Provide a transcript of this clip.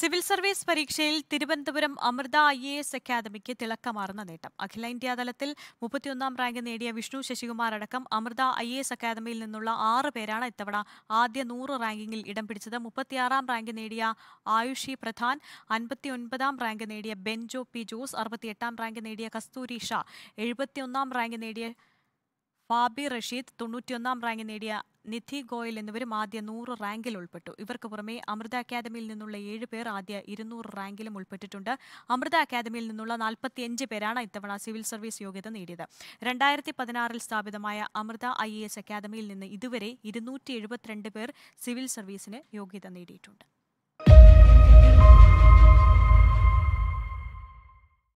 civil service പരീക്ഷയിൽ Thiruvananthapuram Amrita I A S അക്കാദമിക്ക് തിളക്കമാർന്ന നേട്ടം അഖില ഇന്ത്യാ തലത്തിൽ മുപ്പത്തിയൊന്നാം റാങ്ക് നേടിയ വിഷ്ണു ശശികുമാർ അടക്കം അമൃത ഐ എ എസ് അക്കാദമിയിൽ നിന്നുള്ള ആറ് പേരാണ് ഇത്തവണ ആദ്യ നൂറ് റാങ്കിങ്ങിൽ ഇടം പിടിച്ചത് മുപ്പത്തിയാറാം റാങ്ക് നേടിയ ആയുഷി പ്രധാൻ അൻപത്തിയൊൻപതാം റാങ്ക് നേടിയ ബെൻജോ പി ജോസ് അറുപത്തിയെട്ടാം റാങ്ക് നേടിയ കസ്തൂരി ഷാ എഴുപത്തിയൊന്നാം റാങ്ക് നേടിയ ഫാബി റഷീദ് തൊണ്ണൂറ്റിയൊന്നാം റാങ്ക് നേടിയ നിധി ഗോയൽ എന്നിവരും ആദ്യ നൂറ് റാങ്കിൽ ഉൾപ്പെട്ടു ഇവർക്ക് പുറമെ അമൃത അക്കാദമിയിൽ നിന്നുള്ള ഏഴ് പേർ ആദ്യ ഇരുന്നൂറ് റാങ്കിലും ഉൾപ്പെട്ടിട്ടുണ്ട് അമൃത അക്കാദമിയിൽ നിന്നുള്ള നാൽപ്പത്തിയഞ്ച് പേരാണ് ഇത്തവണ സിവിൽ സർവീസ് യോഗ്യത നേടിയത് രണ്ടായിരത്തി പതിനാറിൽ സ്ഥാപിതമായ അമൃത ഐ അക്കാദമിയിൽ നിന്ന് ഇതുവരെ ഇരുന്നൂറ്റി പേർ സിവിൽ സർവീസിന് യോഗ്യത നേടിയിട്ടുണ്ട്